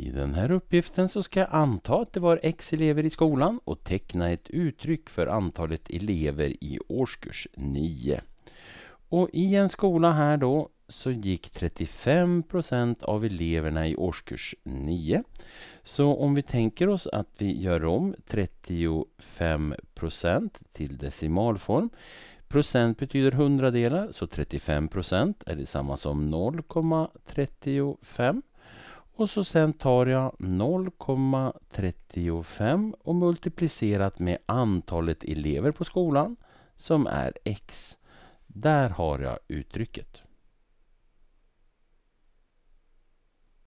I den här uppgiften så ska jag anta att det var x elever i skolan och teckna ett uttryck för antalet elever i årskurs 9. Och i en skola här då så gick 35 av eleverna i årskurs 9. Så om vi tänker oss att vi gör om 35 till decimalform. Procent betyder hundradelar, så 35 procent är detsamma som 0,35 och så sen tar jag 0,35 och multiplicerat med antalet elever på skolan som är x. Där har jag uttrycket.